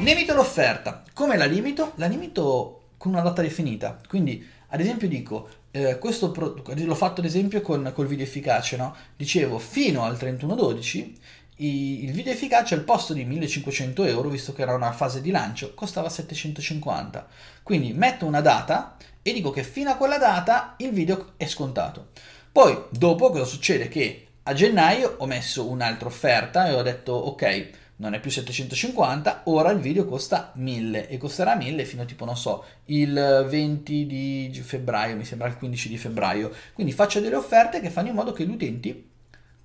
Limito l'offerta. Come la limito? La limito con una data definita. Quindi, ad esempio, dico. Eh, questo pro- l'ho fatto ad esempio con col video efficace, no? Dicevo fino al 31-12 il video efficace al posto di 1500 euro, visto che era una fase di lancio, costava 750. Quindi metto una data e dico che fino a quella data il video è scontato. Poi, dopo, cosa succede? Che a gennaio ho messo un'altra offerta e ho detto, ok, non è più 750, ora il video costa 1000 e costerà 1000 fino a tipo, non so, il 20 di febbraio, mi sembra il 15 di febbraio. Quindi faccio delle offerte che fanno in modo che gli utenti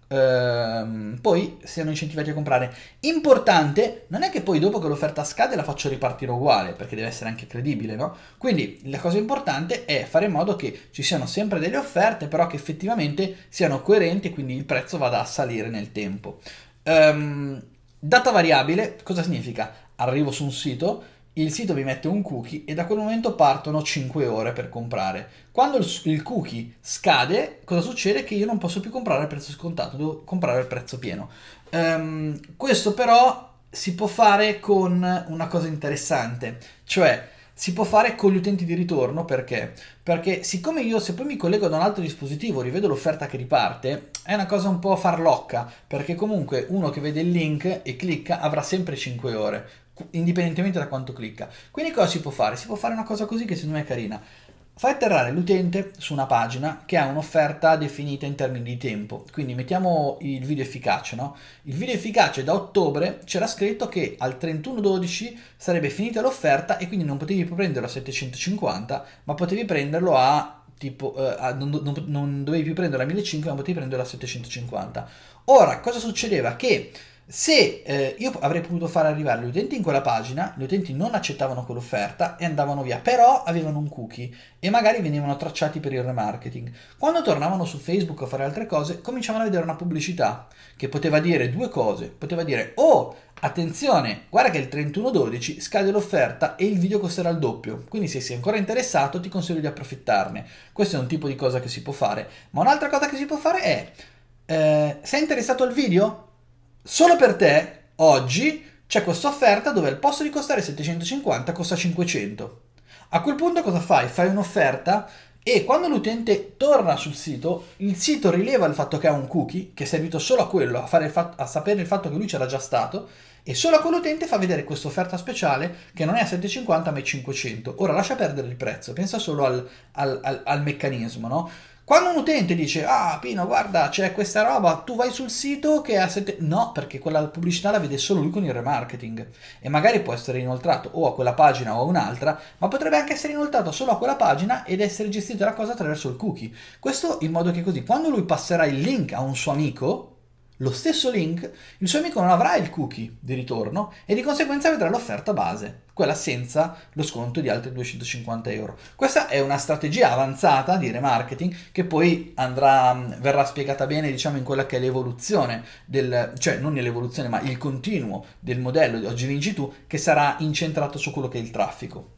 ehm, poi siano incentivati a comprare. Importante, non è che poi dopo che l'offerta scade la faccio ripartire uguale, perché deve essere anche credibile, no? Quindi la cosa importante è fare in modo che ci siano sempre delle offerte, però che effettivamente siano coerenti e quindi il prezzo vada a salire nel tempo. Um, Data variabile, cosa significa? Arrivo su un sito, il sito mi mette un cookie e da quel momento partono 5 ore per comprare. Quando il, il cookie scade, cosa succede? Che io non posso più comprare al prezzo scontato, devo comprare al prezzo pieno. Um, questo però si può fare con una cosa interessante, cioè si può fare con gli utenti di ritorno perché? Perché siccome io se poi mi collego da un altro dispositivo rivedo l'offerta che riparte, è una cosa un po' farlocca, perché comunque uno che vede il link e clicca avrà sempre 5 ore, indipendentemente da quanto clicca. Quindi cosa si può fare? Si può fare una cosa così che secondo me è carina fa atterrare l'utente su una pagina che ha un'offerta definita in termini di tempo. Quindi mettiamo il video efficace, no? Il video efficace da ottobre c'era scritto che al 31-12 sarebbe finita l'offerta e quindi non potevi più prenderlo a 750, ma potevi prenderlo a tipo eh, a, non, non, non, dovevi più prenderlo a 1500, ma potevi prenderlo a 750. Ora, cosa succedeva? Che se eh, io avrei potuto far arrivare gli utenti in quella pagina, gli utenti non accettavano quell'offerta e andavano via, però avevano un cookie e magari venivano tracciati per il remarketing. Quando tornavano su Facebook a fare altre cose, cominciavano a vedere una pubblicità che poteva dire due cose, poteva dire oh Attenzione, guarda che il 31-12 scade l'offerta e il video costerà il doppio, quindi se sei ancora interessato ti consiglio di approfittarne. Questo è un tipo di cosa che si può fare, ma un'altra cosa che si può fare è, eh, sei interessato al video? Solo per te, oggi, c'è questa offerta dove al posto di costare 750 costa 500. A quel punto cosa fai? Fai un'offerta e quando l'utente torna sul sito, il sito rileva il fatto che ha un cookie, che è servito solo a quello, a, fatto, a sapere il fatto che lui c'era già stato, e solo a quell'utente fa vedere questa offerta speciale che non è a 750 ma è 500. Ora lascia perdere il prezzo, pensa solo al, al, al, al meccanismo, no? Quando un utente dice, ah Pino, guarda, c'è questa roba, tu vai sul sito che ha sette... No, perché quella pubblicità la vede solo lui con il remarketing e magari può essere inoltrato o a quella pagina o a un'altra, ma potrebbe anche essere inoltrato solo a quella pagina ed essere gestita la cosa attraverso il cookie. Questo in modo che così, quando lui passerà il link a un suo amico, lo stesso link, il suo amico non avrà il cookie di ritorno e di conseguenza vedrà l'offerta base, quella senza lo sconto di altri 250 euro. Questa è una strategia avanzata di remarketing che poi andrà, mm, verrà spiegata bene diciamo in quella che è l'evoluzione, del, cioè non l'evoluzione ma il continuo del modello di oggi vinci tu che sarà incentrato su quello che è il traffico.